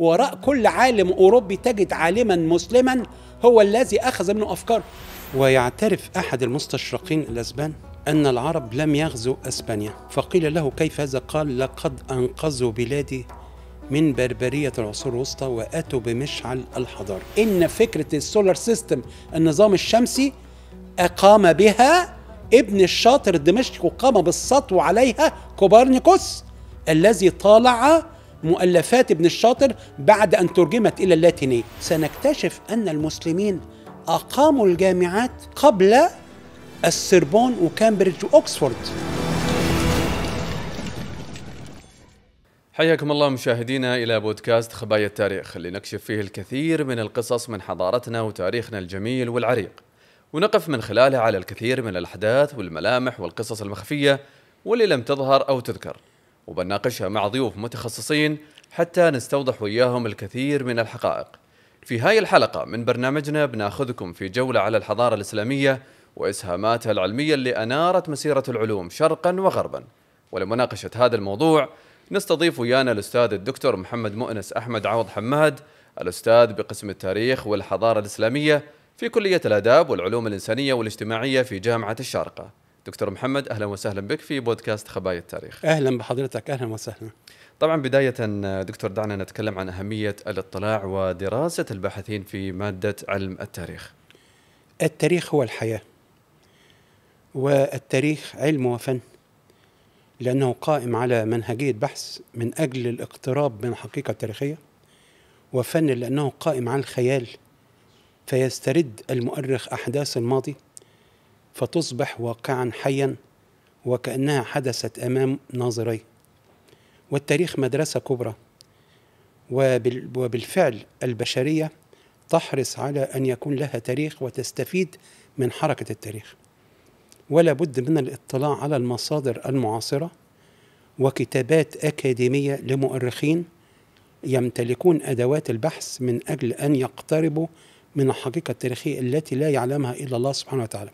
وراء كل عالم أوروبي تجد عالما مسلما هو الذي أخذ منه أفكار ويعترف أحد المستشرقين الأسبان أن العرب لم يغزوا أسبانيا فقيل له كيف هذا قال لقد أنقذوا بلادي من بربرية العصور الوسطى وأتوا بمشعل الحضارة إن فكرة السولار سيستم النظام الشمسي أقام بها ابن الشاطر الدمشقي وقام بالسطو عليها كوبرنيكوس الذي طالع مؤلفات ابن الشاطر بعد أن ترجمت إلى اللاتينية سنكتشف أن المسلمين أقاموا الجامعات قبل السربون وكامبريدج وأكسفورد حياكم الله مشاهدينا إلى بودكاست خبايا التاريخ اللي نكشف فيه الكثير من القصص من حضارتنا وتاريخنا الجميل والعريق ونقف من خلالها على الكثير من الأحداث والملامح والقصص المخفية واللي لم تظهر أو تذكر وبناقشها مع ضيوف متخصصين حتى نستوضح وياهم الكثير من الحقائق في هاي الحلقة من برنامجنا بناخذكم في جولة على الحضارة الإسلامية وإسهاماتها العلمية اللي أنارت مسيرة العلوم شرقا وغربا ولمناقشة هذا الموضوع نستضيف ويانا الأستاذ الدكتور محمد مؤنس أحمد عوض حماد الأستاذ بقسم التاريخ والحضارة الإسلامية في كلية الآداب والعلوم الإنسانية والاجتماعية في جامعة الشارقة دكتور محمد اهلا وسهلا بك في بودكاست خبايا التاريخ. اهلا بحضرتك اهلا وسهلا. طبعا بدايه دكتور دعنا نتكلم عن اهميه الاطلاع ودراسه الباحثين في ماده علم التاريخ. التاريخ هو الحياه. والتاريخ علم وفن. لانه قائم على منهجيه بحث من اجل الاقتراب من الحقيقه التاريخيه. وفن لانه قائم على الخيال. فيسترد المؤرخ احداث الماضي فتصبح واقعا حيا وكأنها حدثت أمام ناظري والتاريخ مدرسة كبرى وبالفعل البشرية تحرص على أن يكون لها تاريخ وتستفيد من حركة التاريخ ولا بد من الاطلاع على المصادر المعاصرة وكتابات أكاديمية لمؤرخين يمتلكون أدوات البحث من أجل أن يقتربوا من الحقيقة التاريخية التي لا يعلمها إلا الله سبحانه وتعالى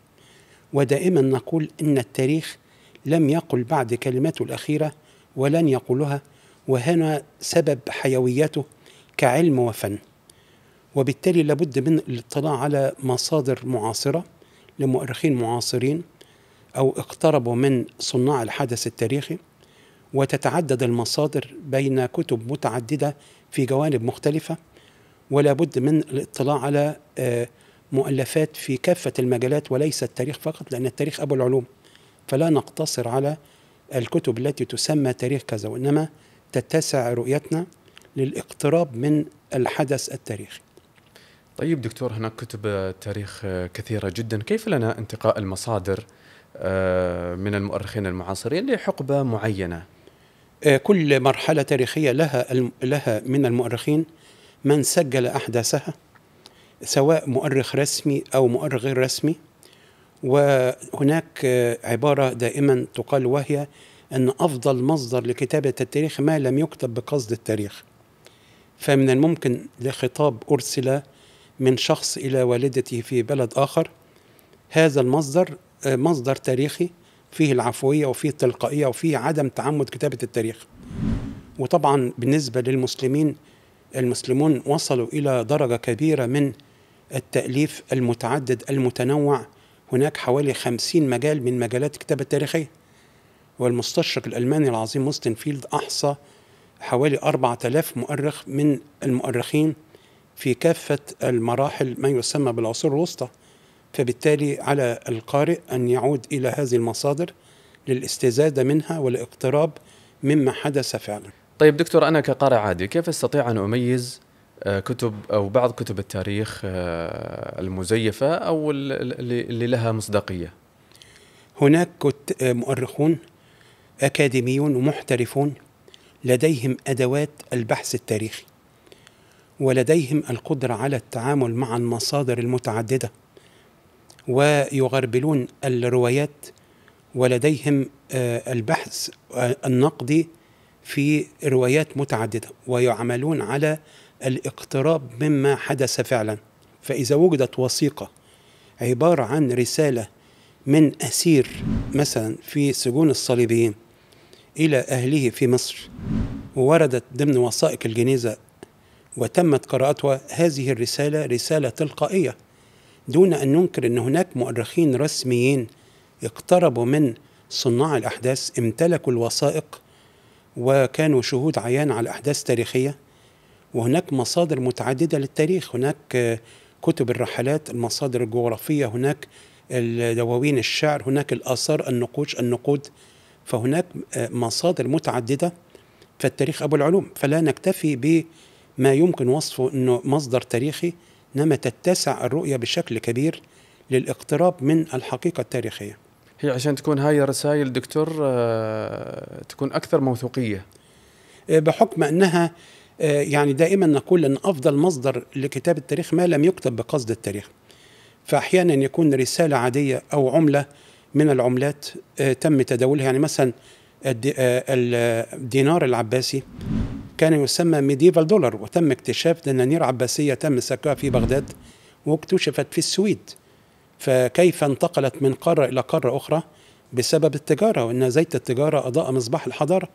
ودائما نقول ان التاريخ لم يقل بعد كلمته الاخيره ولن يقولها وهنا سبب حيويته كعلم وفن وبالتالي لابد من الاطلاع على مصادر معاصره لمؤرخين معاصرين او اقتربوا من صناع الحدث التاريخي وتتعدد المصادر بين كتب متعدده في جوانب مختلفه ولا بد من الاطلاع على آه مؤلفات في كافة المجالات وليس التاريخ فقط لأن التاريخ أبو العلوم فلا نقتصر على الكتب التي تسمى تاريخ كذا وإنما تتسع رؤيتنا للاقتراب من الحدث التاريخي طيب دكتور هناك كتب تاريخ كثيرة جدا كيف لنا انتقاء المصادر آه، من المؤرخين المعاصرين لحقبة معينة آه، كل مرحلة تاريخية لها لها من المؤرخين من سجل أحداثها سواء مؤرخ رسمي أو مؤرخ غير رسمي وهناك عبارة دائما تقال وهي أن أفضل مصدر لكتابة التاريخ ما لم يكتب بقصد التاريخ فمن الممكن لخطاب أرسل من شخص إلى والدته في بلد آخر هذا المصدر مصدر تاريخي فيه العفوية وفيه التلقائية وفيه عدم تعمد كتابة التاريخ وطبعا بالنسبة للمسلمين المسلمون وصلوا إلى درجة كبيرة من التأليف المتعدد المتنوع هناك حوالي خمسين مجال من مجالات الكتابة التاريخية والمستشرق الألماني العظيم موستن فيلد أحصى حوالي 4000 مؤرخ من المؤرخين في كافة المراحل ما يسمى بالعصور الوسطى فبالتالي على القارئ أن يعود إلى هذه المصادر للاستزادة منها والاقتراب مما حدث فعلا طيب دكتور أنا كقارئ عادي كيف أستطيع أن أميز آه، كتب او بعض كتب التاريخ آه، المزيفه او اللي لها مصداقيه هناك آه، مؤرخون اكاديميون ومحترفون لديهم ادوات البحث التاريخي ولديهم القدره على التعامل مع المصادر المتعدده ويغربلون الروايات ولديهم البحث النقدي في روايات متعدده ويعملون على الاقتراب مما حدث فعلا فإذا وجدت وثيقة عبارة عن رسالة من أسير مثلا في سجون الصليبيين إلى أهله في مصر ووردت ضمن وثائق الجنيزة وتمت قراءتها هذه الرسالة رسالة تلقائية دون أن ننكر أن هناك مؤرخين رسميين اقتربوا من صناع الأحداث امتلكوا الوثائق وكانوا شهود عيان على أحداث تاريخية وهناك مصادر متعددة للتاريخ هناك آه، كتب الرحلات المصادر الجغرافية هناك دواوين الشعر هناك الآثار النقوش النقود فهناك آه، مصادر متعددة فالتاريخ أبو العلوم فلا نكتفي بما يمكن وصفه أنه مصدر تاريخي إنما تتسع الرؤية بشكل كبير للاقتراب من الحقيقة التاريخية هي عشان تكون هاي الرسائل دكتور آه، تكون أكثر موثوقية بحكم أنها آه، يعني دائما نقول ان افضل مصدر لكتاب التاريخ ما لم يكتب بقصد التاريخ فاحيانا يكون رساله عاديه او عمله من العملات آه، تم تداولها يعني مثلا آه، الدينار العباسي كان يسمى ميديفال دولار وتم اكتشاف دنانير عباسيه تم سكها في بغداد واكتشفت في السويد فكيف انتقلت من قاره الى قاره اخرى بسبب التجاره وان زيت التجاره اضاء مصباح الحضاره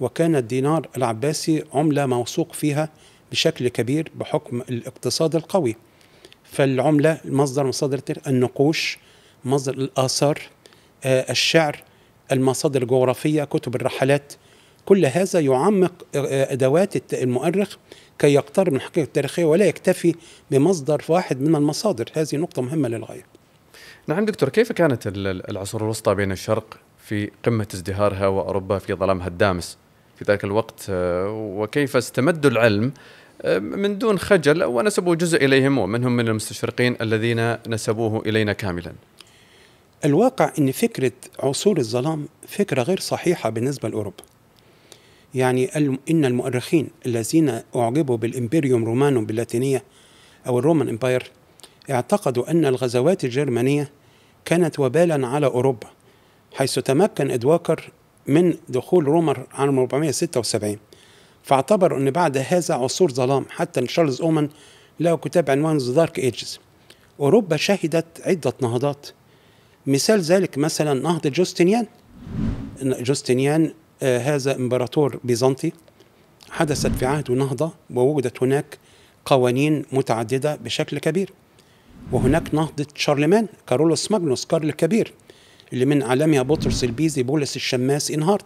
وكان الدينار العباسي عملة موثوق فيها بشكل كبير بحكم الاقتصاد القوي فالعملة مصدر مصادر النقوش مصدر الآثار آه، الشعر المصادر الجغرافية كتب الرحلات كل هذا يعمق آه، آه، أدوات المؤرخ كي يقترب من الحقيقة التاريخية ولا يكتفي بمصدر واحد من المصادر هذه نقطة مهمة للغاية نعم دكتور كيف كانت العصور الوسطى بين الشرق في قمة ازدهارها وأوروبا في ظلامها الدامس في ذلك الوقت آه، وكيف استمدوا العلم آه، من دون خجل ونسبوا جزء إليهم ومنهم من المستشرقين الذين نسبوه إلينا كاملا الواقع أن فكرة عصور الظلام فكرة غير صحيحة بالنسبة لأوروبا يعني إن المؤرخين الذين أعجبوا بالإمبريوم رومانوم باللاتينية أو الرومان إمباير اعتقدوا أن الغزوات الجرمانية كانت وبالا على أوروبا حيث تمكن إدواكر من دخول روما عام 476 فاعتبروا ان بعد هذا عصور ظلام حتى ان تشارلز اومن له كتاب عنوان ذا دارك ايجز اوروبا شهدت عده نهضات مثال ذلك مثلا نهضه جوستينيان جوستينيان آه، هذا امبراطور بيزنطي حدثت في عهده نهضه ووجدت هناك قوانين متعدده بشكل كبير وهناك نهضه شارلمان كارولوس ماجنوس كارل الكبير اللي من عالمها بطرس البيزي بولس الشماس انهارت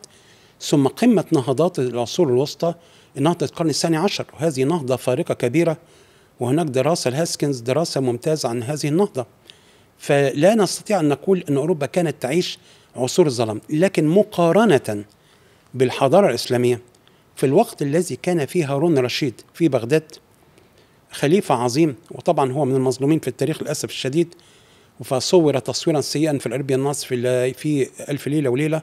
ثم قمة نهضات العصور الوسطى نهضة القرن الثاني عشر وهذه نهضة فارقة كبيرة وهناك دراسة لهاسكنز دراسة ممتازة عن هذه النهضة فلا نستطيع أن نقول أن أوروبا كانت تعيش عصور الظلام لكن مقارنة بالحضارة الإسلامية في الوقت الذي كان فيه هارون رشيد في بغداد خليفة عظيم وطبعا هو من المظلومين في التاريخ للأسف الشديد فصور تصويرا سيئا في العربي الناس في, في ألف ليلة وليلة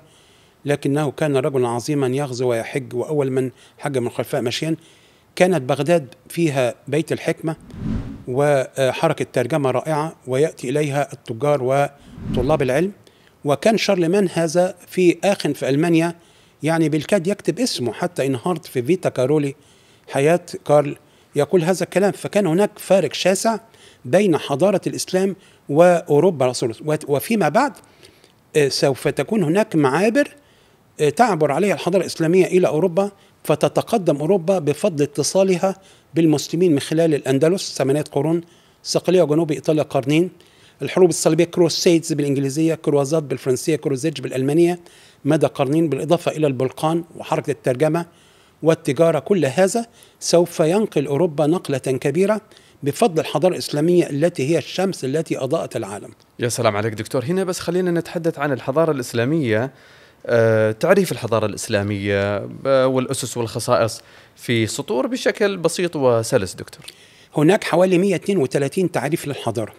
لكنه كان رجلا عظيما يغزو ويحج وأول من حج من الخلفاء ماشيا كانت بغداد فيها بيت الحكمة وحركة ترجمة رائعة ويأتي إليها التجار وطلاب العلم وكان شارلمان هذا في آخ في ألمانيا يعني بالكاد يكتب اسمه حتى انهارت في فيتا كارولي حياة كارل يقول هذا الكلام فكان هناك فارق شاسع بين حضارة الإسلام وأوروبا وفيما بعد آه، سوف تكون هناك معابر آه، تعبر عليها الحضارة الإسلامية إلى أوروبا فتتقدم أوروبا بفضل اتصالها بالمسلمين من خلال الأندلس ثمانية قرون صقلية وجنوب إيطاليا قرنين الحروب الصليبية كروسيدز بالإنجليزية كروازات بالفرنسية كروزيج بالألمانية مدى قرنين بالإضافة إلى البلقان وحركة الترجمة والتجارة كل هذا سوف ينقل أوروبا نقلة كبيرة بفضل الحضارة الإسلامية التي هي الشمس التي أضاءت العالم يا سلام عليك دكتور هنا بس خلينا نتحدث عن الحضارة الإسلامية آه، تعريف الحضارة الإسلامية آه، والأسس والخصائص في سطور بشكل بسيط وسلس دكتور هناك حوالي 132 تعريف للحضارة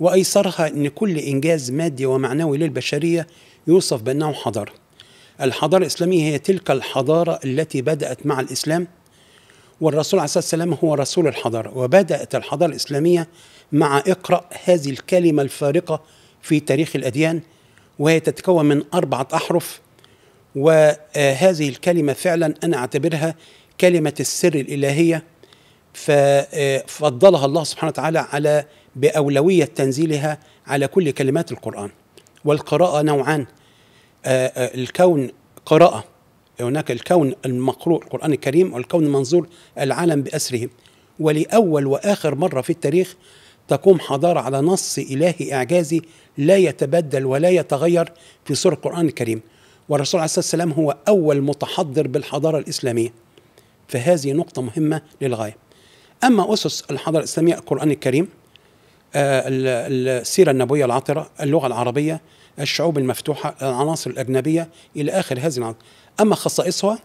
وأيسرها أن كل إنجاز مادي ومعنوي للبشرية يوصف بأنه حضارة الحضارة الإسلامية هي تلك الحضارة التي بدأت مع الإسلام والرسول عليه الصلاه والسلام هو رسول الحضاره وبدات الحضاره الاسلاميه مع اقرا هذه الكلمه الفارقه في تاريخ الاديان وهي تتكون من اربعه احرف وهذه الكلمه فعلا انا اعتبرها كلمه السر الالهيه ففضلها الله سبحانه وتعالى على باولويه تنزيلها على كل كلمات القران والقراءه نوعان آه، آه، الكون قراءه هناك الكون المقروء القرآن الكريم والكون المنظور العالم بأسره ولأول وآخر مرة في التاريخ تقوم حضارة على نص إلهي إعجازي لا يتبدل ولا يتغير في سورة القرآن الكريم والرسول عليه الصلاة والسلام هو أول متحضر بالحضارة الإسلامية فهذه نقطة مهمة للغاية أما أسس الحضارة الإسلامية القرآن الكريم آه، السيرة النبوية العطرة اللغة العربية الشعوب المفتوحة العناصر الأجنبية إلى آخر هذه العناصر أما خصائصها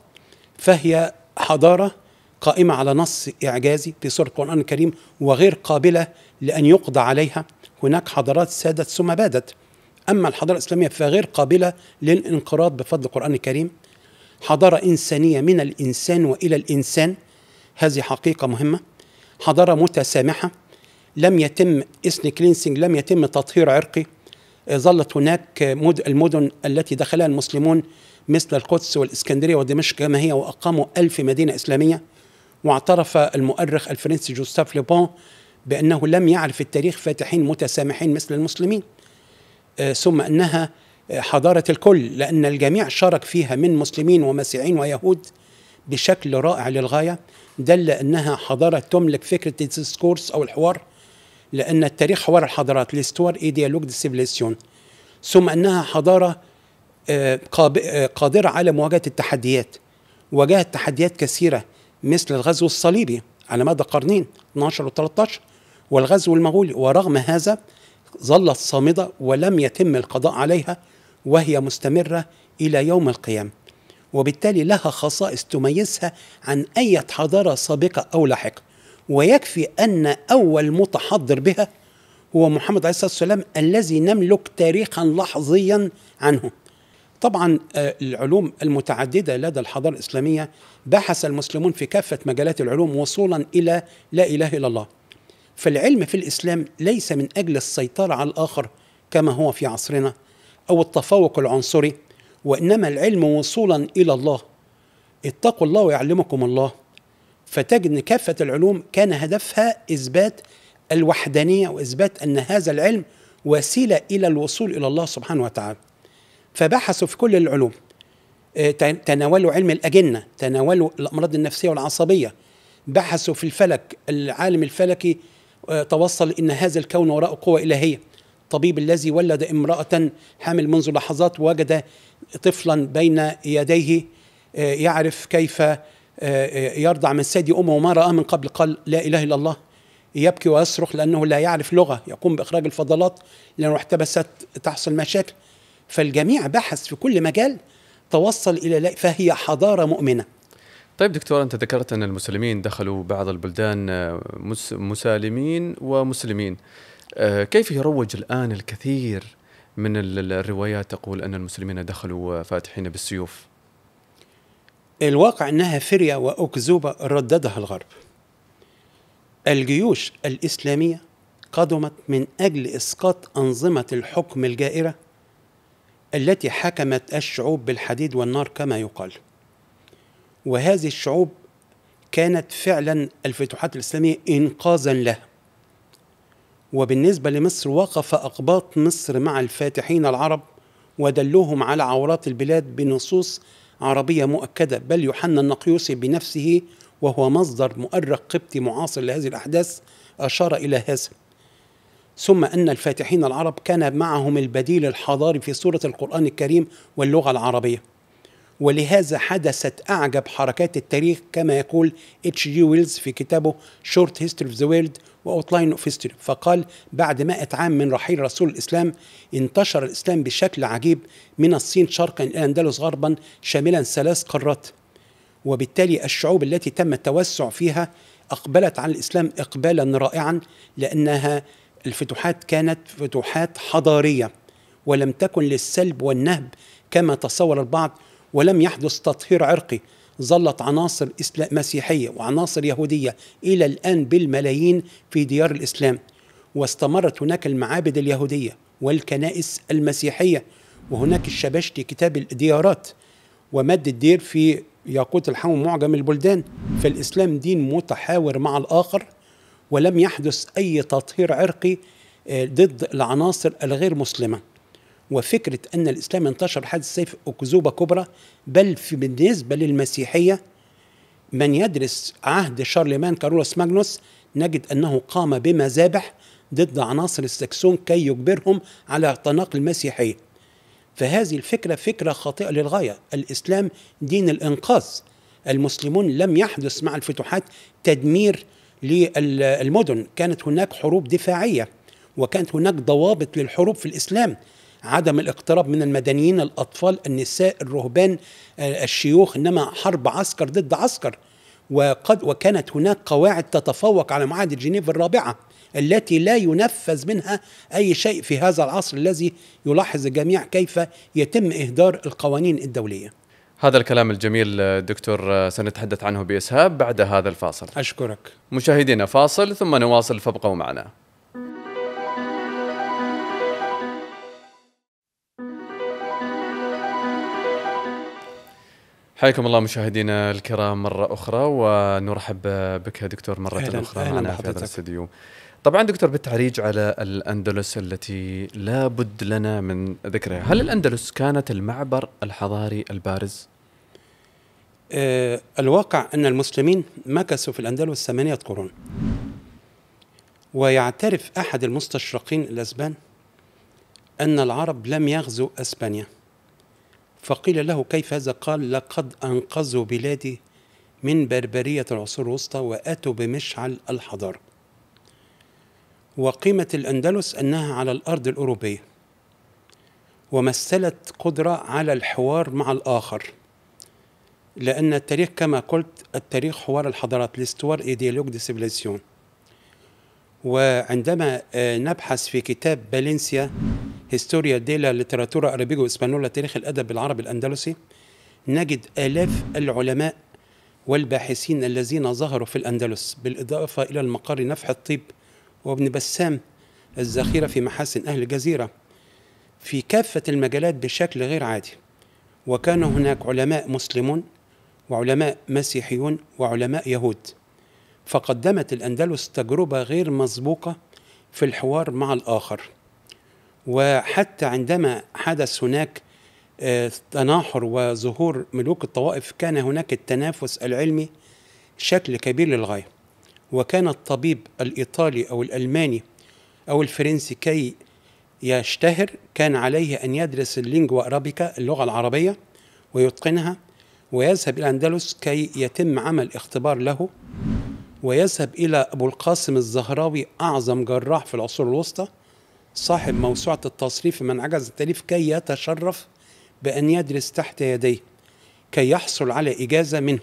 فهي حضارة قائمة على نص إعجازي في سورة القرآن الكريم وغير قابلة لأن يقضى عليها هناك حضارات سادت ثم بادت أما الحضارة الإسلامية فغير قابلة للانقراض بفضل القرآن الكريم حضارة إنسانية من الإنسان وإلى الإنسان هذه حقيقة مهمة حضارة متسامحة لم يتم اسن كلينسينج لم يتم تطهير عرقي ظلت هناك المدن التي دخلها المسلمون مثل القدس والإسكندرية ودمشق كما هي وأقاموا ألف مدينة إسلامية واعترف المؤرخ الفرنسي جوستاف لوبون بأنه لم يعرف التاريخ فاتحين متسامحين مثل المسلمين آه، ثم أنها آه، حضارة الكل لأن الجميع شارك فيها من مسلمين ومسيحيين ويهود بشكل رائع للغاية دل أنها حضارة تملك فكرة الديسكورس أو الحوار لأن التاريخ حوار الحضارات ليستوار إيديالوج دي ثم أنها حضارة قادرة على مواجهة التحديات واجهت تحديات كثيرة مثل الغزو الصليبي على مدى قرنين 12 و13 والغزو المغولي ورغم هذا ظلت صامدة ولم يتم القضاء عليها وهي مستمرة إلى يوم القيامة وبالتالي لها خصائص تميزها عن أي حضارة سابقة أو لاحقة ويكفي أن أول متحضر بها هو محمد عليه الصلاة والسلام الذي نملك تاريخا لحظيا عنه طبعا آه، العلوم المتعدده لدى الحضاره الاسلاميه بحث المسلمون في كافه مجالات العلوم وصولا الى لا اله الا الله. فالعلم في الاسلام ليس من اجل السيطره على الاخر كما هو في عصرنا او التفوق العنصري وانما العلم وصولا الى الله. اتقوا الله ويعلمكم الله. فتجد ان كافه العلوم كان هدفها اثبات الوحدانيه واثبات ان هذا العلم وسيله الى الوصول الى الله سبحانه وتعالى. فبحثوا في كل العلوم آه، تناولوا علم الأجنة تناولوا الأمراض النفسية والعصبية بحثوا في الفلك العالم الفلكي آه، توصل إن هذا الكون وراءه قوة إلهية الطبيب الذي ولد امرأة حامل منذ لحظات وجد طفلا بين يديه آه، يعرف كيف يرضع من ثدي أمه وما رأى من قبل قال لا إله إلا الله يبكي ويصرخ لأنه لا يعرف لغة يقوم بإخراج الفضلات لأنه احتبست تحصل مشاكل فالجميع بحث في كل مجال توصل إلى فهي حضارة مؤمنة طيب دكتور أنت ذكرت أن المسلمين دخلوا بعض البلدان آه، مسالمين ومسلمين آه، كيف يروج الآن الكثير من الروايات تقول أن المسلمين دخلوا فاتحين بالسيوف الواقع أنها فرية وأكذوبة رددها الغرب الجيوش الإسلامية قدمت من أجل إسقاط أنظمة الحكم الجائرة التي حكمت الشعوب بالحديد والنار كما يقال وهذه الشعوب كانت فعلا الفتوحات الإسلامية إنقاذا لها وبالنسبة لمصر وقف أقباط مصر مع الفاتحين العرب ودلوهم على عورات البلاد بنصوص عربية مؤكدة بل يوحنا النقيوسي بنفسه وهو مصدر مؤرخ قبطي معاصر لهذه الأحداث أشار إلى هذا ثم أن الفاتحين العرب كان معهم البديل الحضاري في سورة القرآن الكريم واللغة العربية ولهذا حدثت أعجب حركات التاريخ كما يقول اتش جي ويلز في كتابه شورت هيستوري اوف ذا وورلد واوتلاين اوف هيستوري فقال بعد 100 عام من رحيل رسول الإسلام انتشر الإسلام بشكل عجيب من الصين شرقا إلى الأندلس غربا شاملا ثلاث قارات وبالتالي الشعوب التي تم التوسع فيها أقبلت على الإسلام إقبالا رائعا لأنها الفتوحات كانت فتوحات حضاريه ولم تكن للسلب والنهب كما تصور البعض ولم يحدث تطهير عرقي ظلت عناصر مسيحيه وعناصر يهوديه الى الان بالملايين في ديار الاسلام واستمرت هناك المعابد اليهوديه والكنائس المسيحيه وهناك الشبشتي كتاب الديارات ومد الدير في ياقوت الحوم معجم البلدان فالإسلام دين متحاور مع الآخر ولم يحدث أي تطهير عرقي آه، ضد العناصر الغير مسلمة وفكرة أن الإسلام انتشر حد السيف أكذوبة كبرى بل في بالنسبة للمسيحية من يدرس عهد شارلمان كارولوس ماجنوس نجد أنه قام بمذابح ضد عناصر السكسون كي يجبرهم على اعتناق المسيحية فهذه الفكرة فكرة خاطئة للغاية الإسلام دين الإنقاذ المسلمون لم يحدث مع الفتوحات تدمير للمدن كانت هناك حروب دفاعية وكانت هناك ضوابط للحروب في الإسلام عدم الاقتراب من المدنيين الأطفال النساء الرهبان آه، الشيوخ إنما حرب عسكر ضد عسكر وقد وكانت هناك قواعد تتفوق على معاهدة جنيف الرابعة التي لا ينفذ منها أي شيء في هذا العصر الذي يلاحظ الجميع كيف يتم إهدار القوانين الدولية هذا الكلام الجميل دكتور سنتحدث عنه بإسهاب بعد هذا الفاصل أشكرك مشاهدينا فاصل ثم نواصل فابقوا معنا حياكم الله مشاهدينا الكرام مرة أخرى ونرحب بك دكتور مرة أخرى معنا في هذا الاستديو طبعا دكتور بالتعريج على الأندلس التي لا بد لنا من ذكرها هل الأندلس كانت المعبر الحضاري البارز؟ أه الواقع أن المسلمين مكثوا في الأندلس ثمانية قرون ويعترف أحد المستشرقين الأسبان أن العرب لم يغزوا أسبانيا فقيل له كيف هذا قال لقد أنقذوا بلادي من بربرية العصور الوسطى وأتوا بمشعل الحضارة وقيمة الأندلس أنها على الأرض الأوروبية ومثلت قدرة على الحوار مع الآخر لأن التاريخ كما قلت التاريخ حوار الحضارات الاستوار إيديالوج دي سيفيليزيون وعندما آه، نبحث في كتاب بالنسيا هيستوريا ديلا ليتراتورا أرابيجو إسبانولا تاريخ الأدب العربي الأندلسي نجد آلاف العلماء والباحثين الذين ظهروا في الأندلس بالإضافة إلى المقر نفح الطيب وابن بسام الذخيرة في محاسن أهل الجزيرة في كافة المجالات بشكل غير عادي وكان هناك علماء مسلمون وعلماء مسيحيون وعلماء يهود فقدمت الأندلس تجربة غير مسبوقة في الحوار مع الآخر وحتى عندما حدث هناك آه، تناحر وظهور ملوك الطوائف كان هناك التنافس العلمي شكل كبير للغايه وكان الطبيب الإيطالي أو الألماني أو الفرنسي كي يشتهر كان عليه أن يدرس اللينجوا أرابيكا اللغة العربية ويتقنها ويذهب إلى الأندلس كي يتم عمل اختبار له ويذهب إلى أبو القاسم الزهراوي أعظم جراح في العصور الوسطى صاحب موسوعة التصريف من عجز التأليف كي يتشرف بأن يدرس تحت يديه كي يحصل على إجازة منه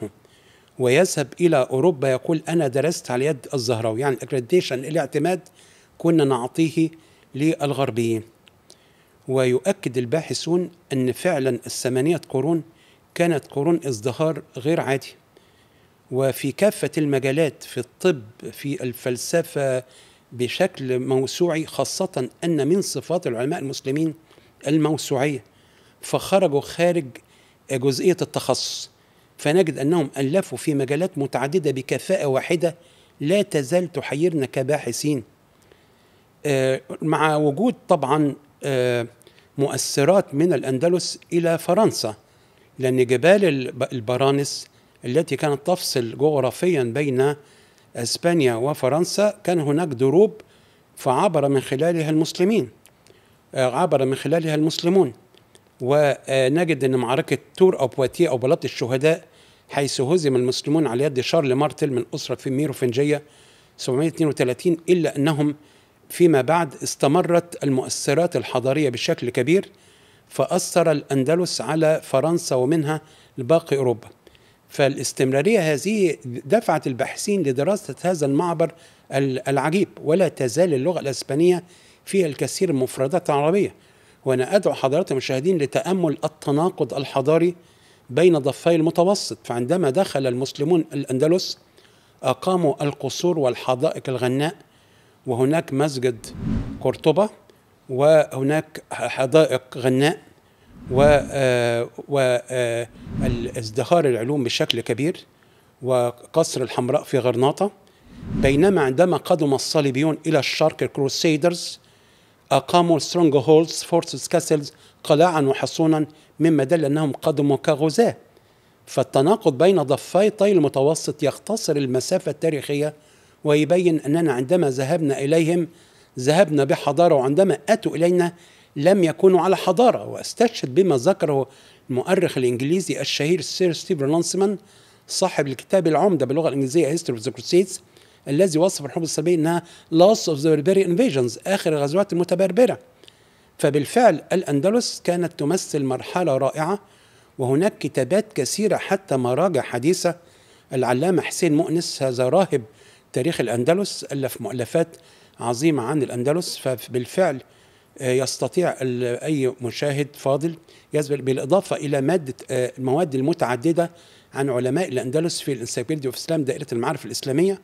ويذهب إلى أوروبا يقول أنا درست على يد الزهراوي يعني الأكريديشن الاعتماد كنا نعطيه للغربيين ويؤكد الباحثون أن فعلا الثمانية قرون كانت قرون ازدهار غير عادي وفي كافة المجالات في الطب في الفلسفة بشكل موسوعي خاصة أن من صفات العلماء المسلمين الموسوعية فخرجوا خارج جزئية التخصص فنجد أنهم ألفوا في مجالات متعددة بكفاءة واحدة لا تزال تحيرنا كباحثين آه، مع وجود طبعا آه، مؤثرات من الأندلس إلى فرنسا لأن جبال البرانس التي كانت تفصل جغرافيا بين اسبانيا وفرنسا كان هناك دروب فعبر من خلالها المسلمين آه، عبر من خلالها المسلمون ونجد أن معركة تور أو بواتيه أو بلاط الشهداء حيث هزم المسلمون على يد شارل مارتل من أسرة في ميروفنجية 732 إلا أنهم فيما بعد استمرت المؤثرات الحضارية بشكل كبير فأثر الأندلس على فرنسا ومنها لباقي أوروبا فالاستمرارية هذه دفعت الباحثين لدراسة هذا المعبر العجيب ولا تزال اللغة الإسبانية فيها الكثير من المفردات العربية وأنا أدعو حضرات المشاهدين لتأمل التناقض الحضاري بين ضفي المتوسط فعندما دخل المسلمون الأندلس أقاموا القصور والحدائق الغناء وهناك مسجد قرطبة وهناك حدائق غناء وازدهار آه، آه، العلوم بشكل كبير وقصر الحمراء في غرناطة بينما عندما قدم الصليبيون إلى الشرق الكروسيدرز أقاموا سترونج هولز فورسز كاسلز قلاعا وحصونا مما دل أنهم قدموا كغزاة فالتناقض بين ضفي طي المتوسط يختصر المسافة التاريخية ويبين أننا عندما ذهبنا إليهم ذهبنا بحضارة وعندما أتوا إلينا لم يكونوا على حضارة واستشهد بما ذكره المؤرخ الإنجليزي الشهير سير ستيفن لانسمان صاحب الكتاب العمدة باللغة الإنجليزية History of the Crusades الذي وصف الحروب الصليبيه انها لاست اوف ذا انفيجنز اخر الغزوات المتبربره فبالفعل الاندلس كانت تمثل مرحله رائعه وهناك كتابات كثيره حتى مراجع حديثه العلامه حسين مؤنس هذا راهب تاريخ الاندلس الف مؤلفات عظيمه عن الاندلس فبالفعل آه، يستطيع اي مشاهد فاضل يذهب بالاضافه الى ماده آه، المواد المتعدده عن علماء الاندلس في الانسايكلوبيديا اوف اسلام دائره المعارف الاسلاميه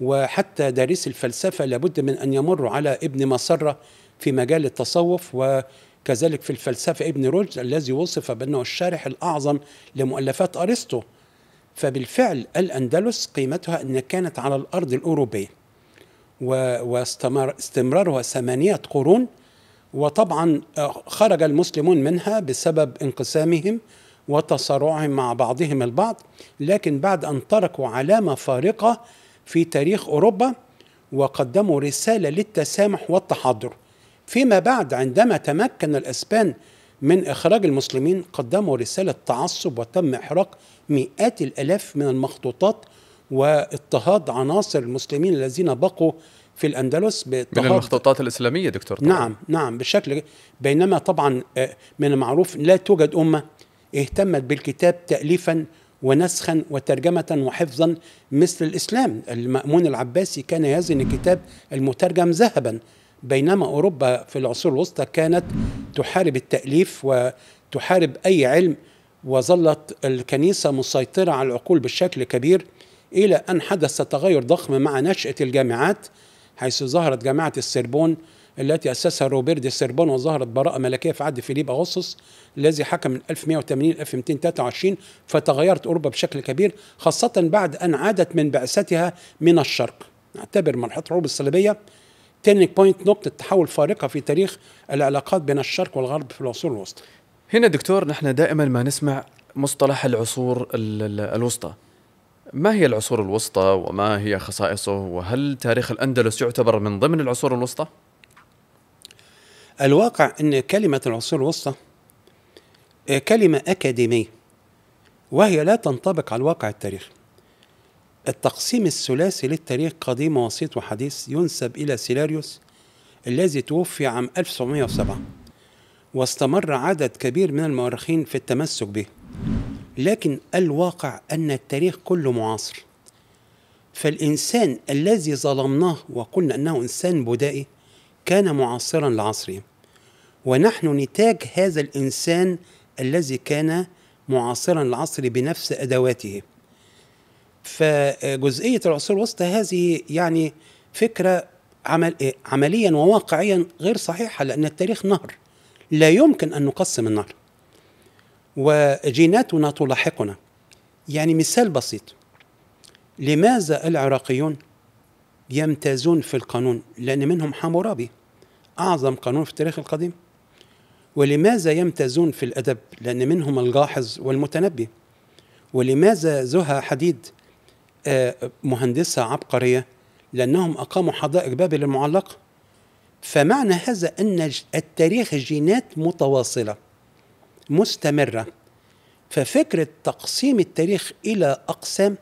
وحتى دارس الفلسفة لابد من أن يمر على ابن مسرة في مجال التصوف وكذلك في الفلسفة ابن رشد الذي وصف بأنه الشارح الأعظم لمؤلفات أرسطو فبالفعل الأندلس قيمتها أن كانت على الأرض الأوروبية واستمرارها ثمانية قرون وطبعا آه، خرج المسلمون منها بسبب انقسامهم وتصارعهم مع بعضهم البعض لكن بعد أن تركوا علامة فارقة في تاريخ أوروبا وقدموا رسالة للتسامح والتحضر فيما بعد عندما تمكن الأسبان من إخراج المسلمين قدموا رسالة تعصب وتم إحراق مئات الألاف من المخطوطات واضطهاد عناصر المسلمين الذين بقوا في الأندلس من المخطوطات الإسلامية دكتور طبعا. نعم نعم بشكل بينما طبعا آه، من المعروف لا توجد أمة اهتمت بالكتاب تأليفا ونسخا وترجمة وحفظا مثل الإسلام المأمون العباسي كان يزن الكتاب المترجم ذهبا بينما أوروبا في العصور الوسطى كانت تحارب التأليف وتحارب أي علم وظلت الكنيسة مسيطرة على العقول بشكل كبير إلى أن حدث تغير ضخم مع نشأة الجامعات حيث ظهرت جامعة السربون التي أسسها روبير دي سيربون وظهرت براءة ملكية في عهد فيليب أغسطس الذي حكم من 1180 ل 1223 فتغيرت أوروبا بشكل كبير خاصة بعد أن عادت من بعثتها من الشرق نعتبر مرحلة الحروب الصليبية تيرنينج بوينت نقطة تحول فارقة في تاريخ العلاقات بين الشرق والغرب في العصور الوسطى هنا دكتور نحن دائما ما نسمع مصطلح العصور الوسطى ما هي العصور الوسطى وما هي خصائصه وهل تاريخ الأندلس يعتبر من ضمن العصور الوسطى؟ الواقع أن كلمة العصور الوسطى آه، كلمة أكاديمية وهي لا تنطبق على الواقع التاريخي التقسيم الثلاثي للتاريخ قديم ووسيط وحديث ينسب إلى سيلاريوس الذي توفي عام 1907 واستمر عدد كبير من المؤرخين في التمسك به لكن الواقع أن التاريخ كله معاصر فالإنسان الذي ظلمناه وقلنا أنه إنسان بدائي كان معاصرا لعصره ونحن نتاج هذا الانسان الذي كان معاصرا لعصره بنفس ادواته فجزئيه العصور الوسطى هذه يعني فكره عمل عمليا وواقعيا غير صحيحه لان التاريخ نهر لا يمكن ان نقسم النهر وجيناتنا تلاحقنا يعني مثال بسيط لماذا العراقيون يمتازون في القانون لأن منهم حمورابي أعظم قانون في التاريخ القديم ولماذا يمتازون في الأدب لأن منهم الجاحظ والمتنبي ولماذا زها حديد آه، مهندسة عبقرية لأنهم أقاموا حدائق بابل المعلقة فمعنى هذا أن التاريخ جينات متواصلة مستمرة ففكرة تقسيم التاريخ إلى أقسام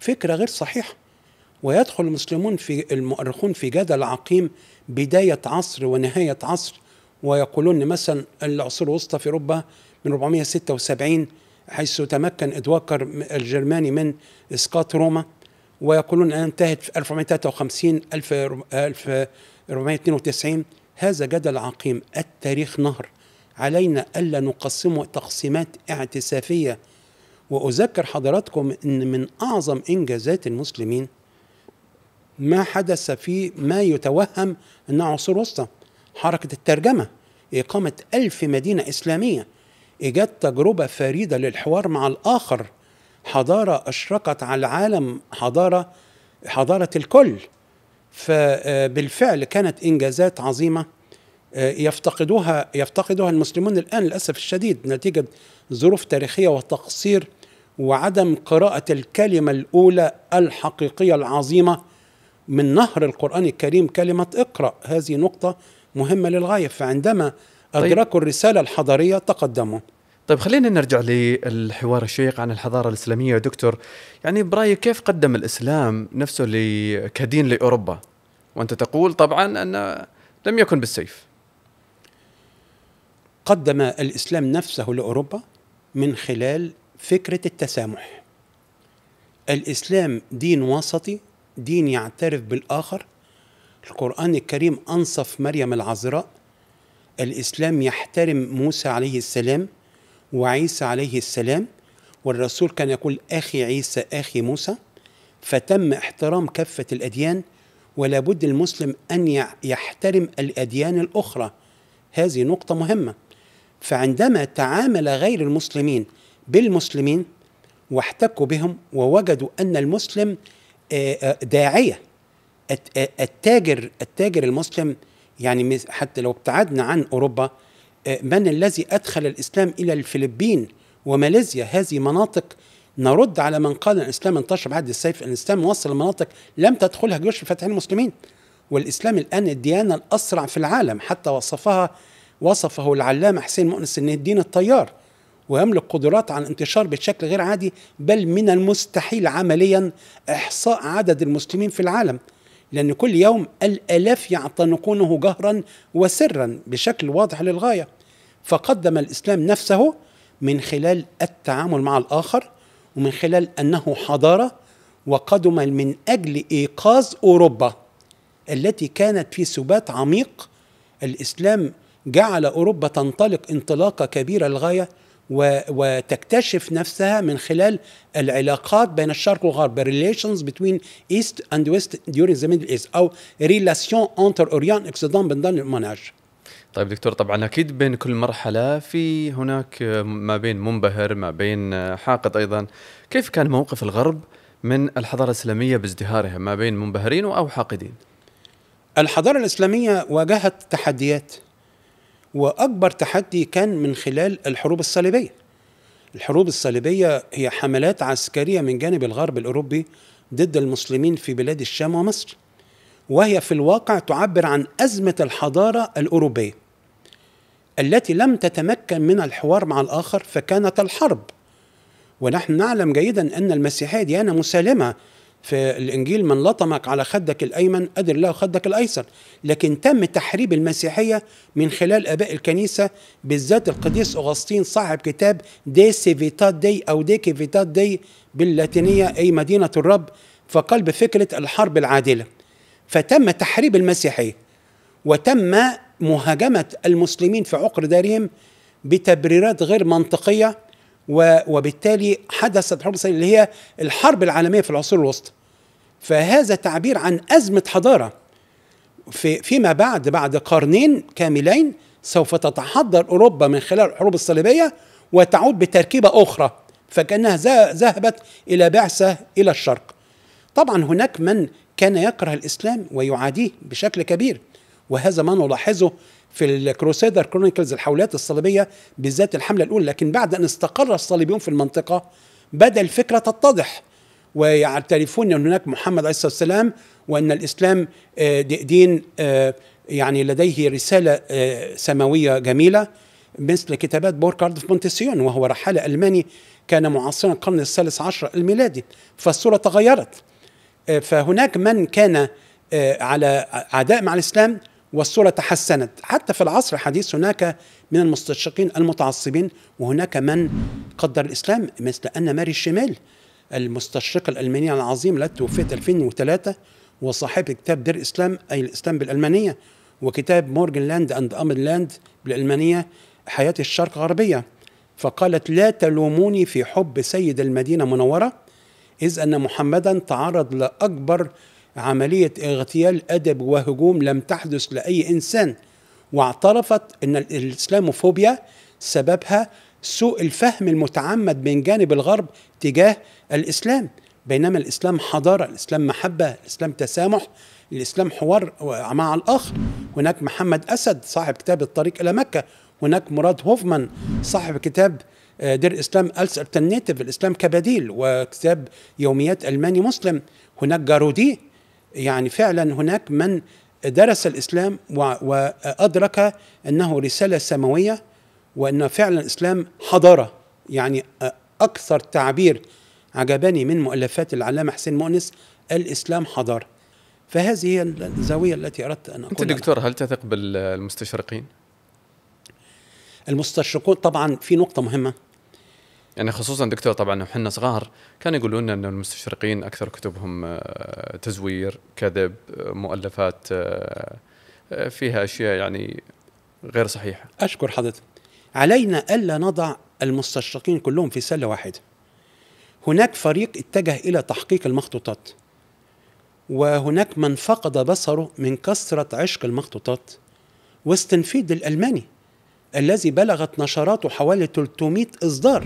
فكرة غير صحيحة ويدخل المسلمون في المؤرخون في جدل عقيم بداية عصر ونهاية عصر ويقولون مثلا العصور الوسطى في أوروبا من 476 حيث تمكن إدواكر الجرماني من إسقاط روما ويقولون أنها انتهت في 1453 1492 هذا جدل عقيم التاريخ نهر علينا ألا نقسمه تقسيمات اعتسافية وأذكر حضراتكم أن من أعظم إنجازات المسلمين ما حدث في ما يتوهم أنه عصور وسطى حركة الترجمة إقامة ألف مدينة إسلامية إيجاد تجربة فريدة للحوار مع الآخر حضارة أشرقت على العالم حضارة حضارة الكل فبالفعل آه، كانت إنجازات عظيمة آه، يفتقدوها يفتقدها المسلمون الآن للأسف الشديد نتيجة ظروف تاريخية وتقصير وعدم قراءة الكلمة الأولى الحقيقية العظيمة من نهر القرآن الكريم كلمة اقرأ هذه نقطة مهمة للغاية فعندما طيب. أدركوا طيب. الرسالة الحضارية تقدموا طيب خلينا نرجع للحوار الشيق عن الحضارة الإسلامية دكتور يعني برأيك كيف قدم الإسلام نفسه كدين لأوروبا وأنت تقول طبعا أن لم يكن بالسيف قدم الإسلام نفسه لأوروبا من خلال فكرة التسامح الإسلام دين وسطي دين يعترف بالآخر القرآن الكريم أنصف مريم العذراء الإسلام يحترم موسى عليه السلام وعيسى عليه السلام والرسول كان يقول أخي عيسى أخي موسى فتم احترام كافة الأديان ولا بد المسلم أن يحترم الأديان الأخرى هذه نقطة مهمة فعندما تعامل غير المسلمين بالمسلمين واحتكوا بهم ووجدوا أن المسلم داعيه التاجر التاجر المسلم يعني حتى لو ابتعدنا عن اوروبا من الذي ادخل الاسلام الى الفلبين وماليزيا هذه مناطق نرد على من قال الاسلام انتشر بعد السيف الاسلام وصل لمناطق لم تدخلها جيوش الفاتحين المسلمين والاسلام الان الديانه الاسرع في العالم حتى وصفها وصفه العلامه حسين مؤنس ان الدين الطيار ويملك قدرات على الانتشار بشكل غير عادي بل من المستحيل عمليا إحصاء عدد المسلمين في العالم لأن كل يوم الآلاف يعتنقونه جهرا وسرا بشكل واضح للغاية فقدم الإسلام نفسه من خلال التعامل مع الآخر ومن خلال أنه حضارة وقدم من أجل إيقاظ أوروبا التي كانت في سبات عميق الإسلام جعل أوروبا تنطلق انطلاقة كبيرة للغاية وتكتشف نفسها من خلال العلاقات بين الشرق والغرب relations between east and west during the middle east او relation اونتر اوريان اكسيدان بن ضمن المنهج طيب دكتور طبعا اكيد بين كل مرحله في هناك ما بين منبهر ما بين حاقد ايضا كيف كان موقف الغرب من الحضاره الاسلاميه بازدهارها ما بين منبهرين او حاقدين الحضاره الاسلاميه واجهت تحديات واكبر تحدي كان من خلال الحروب الصليبيه الحروب الصليبيه هي حملات عسكريه من جانب الغرب الاوروبي ضد المسلمين في بلاد الشام ومصر وهي في الواقع تعبر عن ازمه الحضاره الاوروبيه التي لم تتمكن من الحوار مع الاخر فكانت الحرب ونحن نعلم جيدا ان المسيحيه ديانه مسالمه في الإنجيل من لطمك على خدك الأيمن أدر له خدك الأيسر لكن تم تحريب المسيحية من خلال آباء الكنيسة بالذات القديس أغسطين صاحب كتاب دي سيفيتات دي أو دي كيفيتات دي باللاتينية أي مدينة الرب فقال بفكرة الحرب العادلة فتم تحريب المسيحية وتم مهاجمة المسلمين في عقر دارهم بتبريرات غير منطقية وبالتالي حدثت حرب صليبية اللي هي الحرب العالمية في العصور الوسطى فهذا تعبير عن أزمة حضارة في فيما بعد بعد قرنين كاملين سوف تتحضر أوروبا من خلال الحروب الصليبية وتعود بتركيبة أخرى فكأنها ذهبت إلى بعثة إلى الشرق طبعا هناك من كان يكره الإسلام ويعاديه بشكل كبير وهذا ما نلاحظه في الكروسيدر كرونيكلز الحولات الصليبيه بالذات الحمله الاولى لكن بعد ان استقر الصليبيون في المنطقه بدا الفكره تتضح ويعترفون ان هناك محمد عليه الصلاه والسلام وان الاسلام آه، دين آه، يعني لديه رساله آه، سماويه جميله مثل كتابات بوركارد في مونتسيون وهو رحالة ألماني كان معاصرا القرن الثالث عشر الميلادي فالصورة تغيرت فهناك من كان على عداء مع الإسلام والصورة تحسنت حتى في العصر الحديث هناك من المستشرقين المتعصبين وهناك من قدر الإسلام مثل أن ماري الشمال المستشرقة الألمانية العظيمة التي توفيت 2003 وصاحبة كتاب دير الإسلام أي الإسلام بالألمانية وكتاب مورجن لاند أند أمد لاند بالألمانية حياة الشرق الغربية فقالت لا تلوموني في حب سيد المدينة منورة إذ أن محمدا تعرض لأكبر عملية اغتيال أدب وهجوم لم تحدث لأي إنسان واعترفت أن الإسلاموفوبيا سببها سوء الفهم المتعمد من جانب الغرب تجاه الإسلام بينما الإسلام حضارة الإسلام محبة الإسلام تسامح الإسلام حوار مع الآخر هناك محمد أسد صاحب كتاب الطريق إلى مكة هناك مراد هوفمان صاحب كتاب آه، دير اسلام ألس الاسلام كبديل وكتاب يوميات الماني مسلم هناك جارودي يعني فعلا هناك من درس الإسلام وأدرك أنه رسالة سماوية وأن فعلا الإسلام حضارة يعني أكثر تعبير عجبني من مؤلفات العلامة حسين مؤنس الإسلام حضارة فهذه هي الزاوية التي أردت أن أقولها أنت دكتور هل تثق بالمستشرقين؟ المستشرقون طبعا في نقطة مهمة يعني خصوصا دكتور طبعا وحنا صغار كان يقولوا لنا ان المستشرقين اكثر كتبهم آه، تزوير كذب آه، مؤلفات آه، فيها اشياء يعني غير صحيحه اشكر حضرتك علينا الا نضع المستشرقين كلهم في سله واحده هناك فريق اتجه الى تحقيق المخطوطات وهناك من فقد بصره من كثره عشق المخطوطات واستنفيد الالماني الذي بلغت نشراته حوالي 300 إصدار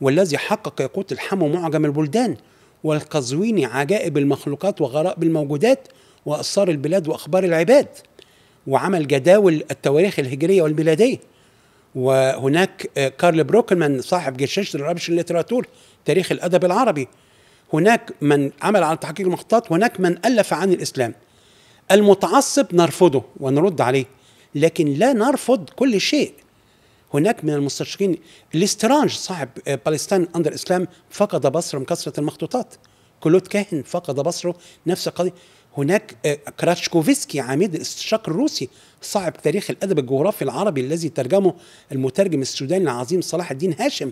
والذي حقق ياقوت الحمو معجم البلدان والقزويني عجائب المخلوقات وغرائب الموجودات وأسرار البلاد وأخبار العباد وعمل جداول التواريخ الهجرية والميلادية وهناك آه، كارل بروكلمان صاحب جرشاشة الرابش الليتراتور تاريخ الأدب العربي هناك من عمل على تحقيق المخطوطات هناك من ألف عن الإسلام المتعصب نرفضه ونرد عليه لكن لا نرفض كل شيء هناك من المستشرقين الاسترانج صاحب بالستان اندر اسلام فقد بصره من كثره المخطوطات كلود كاهن فقد بصره نفس القضيه هناك آه، كراتشكوفسكي عميد الاستشراق الروسي صاحب تاريخ الادب الجغرافي العربي الذي ترجمه المترجم السوداني العظيم صلاح الدين هاشم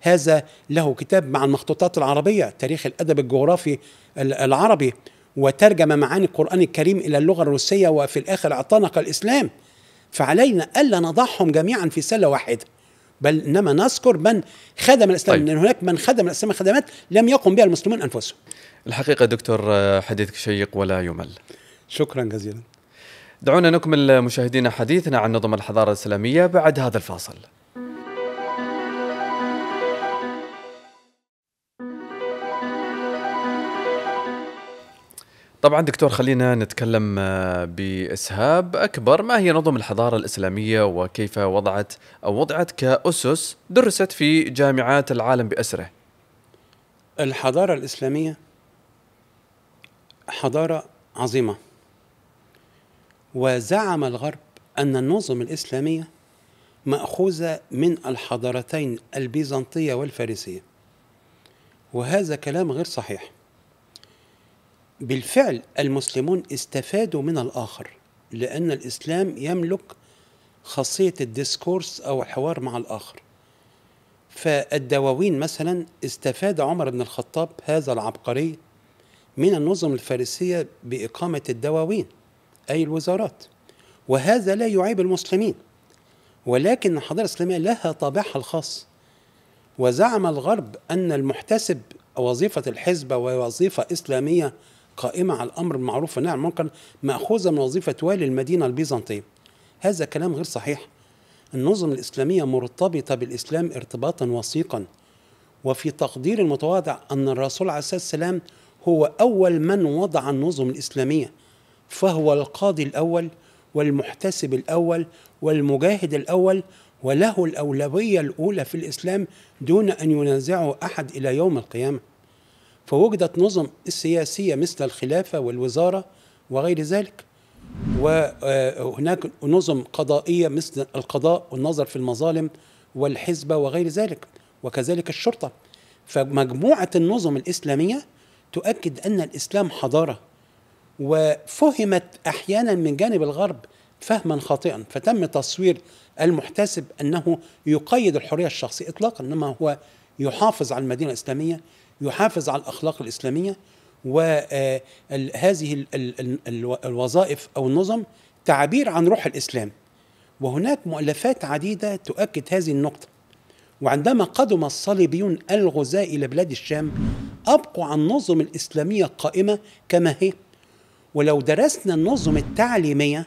هذا له كتاب مع المخطوطات العربيه تاريخ الادب الجغرافي العربي وترجم معاني القران الكريم الى اللغه الروسيه وفي الاخر اعتنق الاسلام فعلينا ألا نضعهم جميعا في سلة واحدة بل إنما نذكر من خدم الإسلام طيب. لأن هناك من خدم الإسلام خدمات لم يقم بها المسلمون أنفسهم الحقيقة دكتور حديثك شيق ولا يمل شكرا جزيلا دعونا نكمل مشاهدينا حديثنا عن نظم الحضارة الإسلامية بعد هذا الفاصل طبعا دكتور خلينا نتكلم آه، باسهاب اكبر ما هي نظم الحضاره الاسلاميه وكيف وضعت او وضعت كاسس درست في جامعات العالم باسره. الحضاره الاسلاميه حضاره عظيمه وزعم الغرب ان النظم الاسلاميه ماخوذه من الحضارتين البيزنطيه والفارسيه وهذا كلام غير صحيح. بالفعل المسلمون استفادوا من الآخر لأن الإسلام يملك خاصية الديسكورس أو الحوار مع الآخر فالدواوين مثلا استفاد عمر بن الخطاب هذا العبقري من النظم الفارسية بإقامة الدواوين أي الوزارات وهذا لا يعيب المسلمين ولكن الحضارة الإسلامية لها طابعها الخاص وزعم الغرب أن المحتسب وظيفة الحزب ووظيفة إسلامية قائمة على الأمر بالمعروف والنهي عن المنكر مأخوذة من وظيفة والي المدينة البيزنطية هذا كلام غير صحيح النظم الإسلامية مرتبطة بالإسلام ارتباطا وثيقا وفي تقدير المتواضع أن الرسول عليه الصلاة والسلام هو أول من وضع النظم الإسلامية فهو القاضي الأول والمحتسب الأول والمجاهد الأول وله الأولوية الأولى في الإسلام دون أن ينازعه أحد إلى يوم القيامة فوجدت نظم سياسية مثل الخلافة والوزارة وغير ذلك وهناك آه، نظم قضائية مثل القضاء والنظر في المظالم والحزبة وغير ذلك وكذلك الشرطة فمجموعة النظم الإسلامية تؤكد أن الإسلام حضارة وفهمت أحيانا من جانب الغرب فهما خاطئا فتم تصوير المحتسب أنه يقيد الحرية الشخصية إطلاقا إنما هو يحافظ على المدينة الإسلامية يحافظ على الأخلاق الإسلامية وهذه آه، الوظائف أو النظم تعبير عن روح الإسلام وهناك مؤلفات عديدة تؤكد هذه النقطة وعندما قدم الصليبيون الغزاة إلى بلاد الشام أبقوا عن النظم الإسلامية قائمة كما هي ولو درسنا النظم التعليمية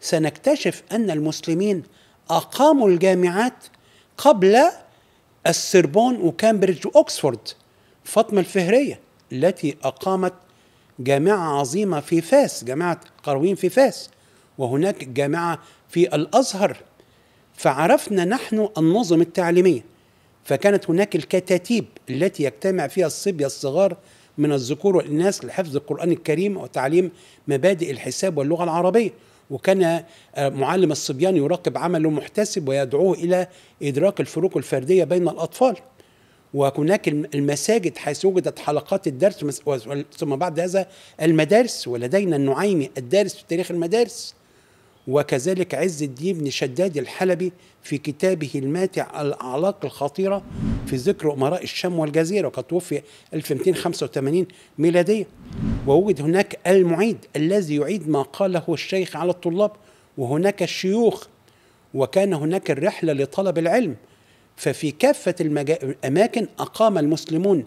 سنكتشف أن المسلمين أقاموا الجامعات قبل السربون وكامبريدج وأكسفورد فاطمة الفهرية التي أقامت جامعة عظيمة في فاس جامعة قروين في فاس وهناك جامعة في الأزهر فعرفنا نحن النظم التعليمية فكانت هناك الكتاتيب التي يجتمع فيها الصبية الصغار من الذكور والإناث لحفظ القرآن الكريم وتعليم مبادئ الحساب واللغة العربية وكان آه، معلم الصبيان يراقب عمله محتسب ويدعوه إلى إدراك الفروق الفردية بين الأطفال وهناك المساجد حيث وجدت حلقات الدرس ثم بعد هذا المدارس ولدينا النعيمي الدارس في تاريخ المدارس وكذلك عز الدين بن شداد الحلبي في كتابه الماتع الأعلاق الخطيرة في ذكر أمراء الشام والجزيرة وقد توفي 1285 ميلادية ووجد هناك المعيد الذي يعيد ما قاله الشيخ على الطلاب وهناك الشيوخ وكان هناك الرحلة لطلب العلم ففي كافة الأماكن أقام المسلمون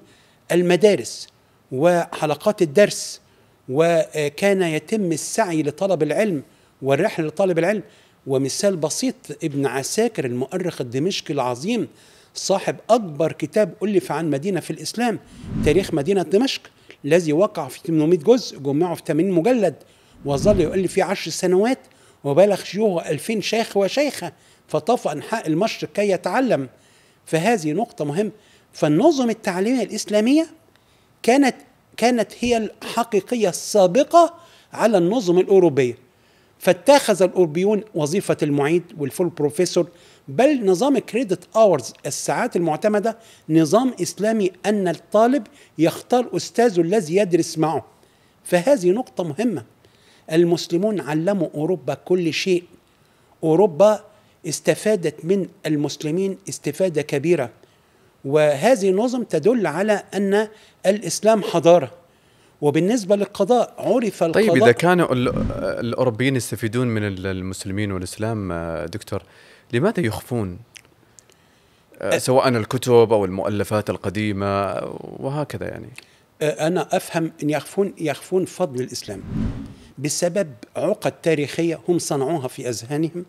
المدارس وحلقات الدرس وكان يتم السعي لطلب العلم والرحلة لطلب العلم ومثال بسيط ابن عساكر المؤرخ الدمشقي العظيم صاحب أكبر كتاب ألف عن مدينة في الإسلام تاريخ مدينة دمشق الذي وقع في 800 جزء جمعه في 80 مجلد وظل يؤلف في عشر سنوات وبلغ شيوخه 2000 شيخ وشيخة فطاف أنحاء المشرق كي يتعلم فهذه نقطة مهمة فالنظم التعليمية الإسلامية كانت كانت هي الحقيقية السابقة على النظم الأوروبية فاتخذ الأوروبيون وظيفة المعيد والفول بروفيسور بل نظام كريدت اورز الساعات المعتمدة نظام إسلامي أن الطالب يختار أستاذه الذي يدرس معه فهذه نقطة مهمة المسلمون علموا أوروبا كل شيء أوروبا استفادت من المسلمين استفادة كبيرة وهذه النظم تدل على أن الإسلام حضارة وبالنسبة للقضاء عرف القضاء طيب إذا كان الأوروبيين يستفيدون من المسلمين والإسلام دكتور لماذا يخفون سواء الكتب أو المؤلفات القديمة وهكذا يعني أنا أفهم أن يخفون يخفون فضل الإسلام بسبب عقد تاريخية هم صنعوها في أذهانهم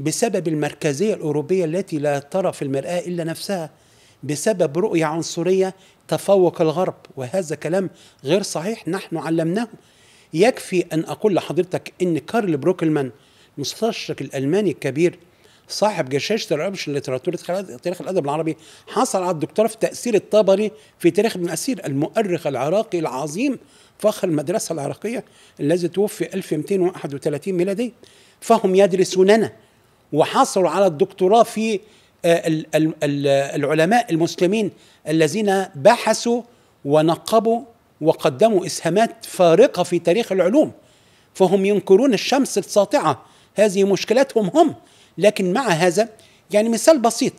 بسبب المركزية الأوروبية التي لا ترى في المرآة إلا نفسها بسبب رؤية عنصرية تفوق الغرب وهذا كلام غير صحيح نحن علمناه يكفي أن أقول لحضرتك أن كارل بروكلمان مستشرق الألماني الكبير صاحب جشاشة العربش لليتراتور تاريخ الأدب العربي حصل على الدكتوراه في تأثير الطبري في تاريخ ابن أسير المؤرخ العراقي العظيم فخر المدرسة العراقية الذي توفي 1231 ميلادي فهم يدرسوننا وحصلوا على الدكتوراه في آه، العلماء المسلمين الذين بحثوا ونقبوا وقدموا اسهامات فارقه في تاريخ العلوم فهم ينكرون الشمس الساطعه هذه مشكلتهم هم لكن مع هذا يعني مثال بسيط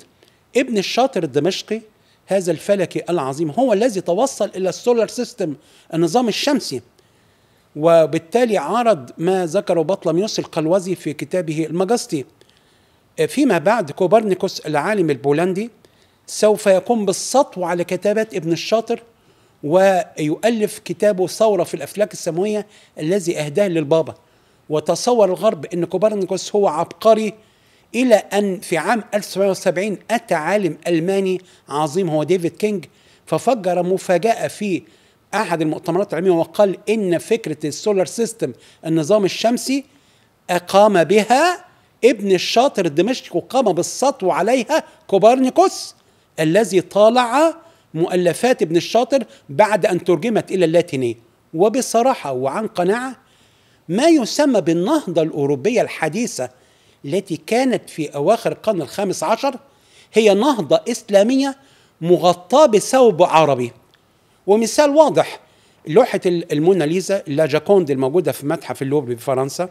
ابن الشاطر الدمشقي هذا الفلكي العظيم هو الذي توصل الى السولار سيستم النظام الشمسي وبالتالي عرض ما ذكره بطلميوس القلوزي في كتابه المجستي فيما بعد كوبرنيكوس العالم البولندي سوف يقوم بالسطو على كتابات ابن الشاطر ويؤلف كتابه ثورة في الأفلاك السماوية الذي أهداه للبابا وتصور الغرب أن كوبرنيكوس هو عبقري إلى أن في عام 1770 أتى عالم ألماني عظيم هو ديفيد كينج ففجر مفاجأة في أحد المؤتمرات العلمية وقال إن فكرة السولار سيستم النظام الشمسي أقام بها ابن الشاطر الدمشقي وقام بالسطو عليها كوبرنيكوس الذي طالع مؤلفات ابن الشاطر بعد أن ترجمت إلى اللاتينية وبصراحة وعن قناعة ما يسمى بالنهضة الأوروبية الحديثة التي كانت في أواخر القرن الخامس عشر هي نهضة إسلامية مغطاة بثوب عربي ومثال واضح لوحة الموناليزا لا جاكوند الموجودة في متحف اللوفر بفرنسا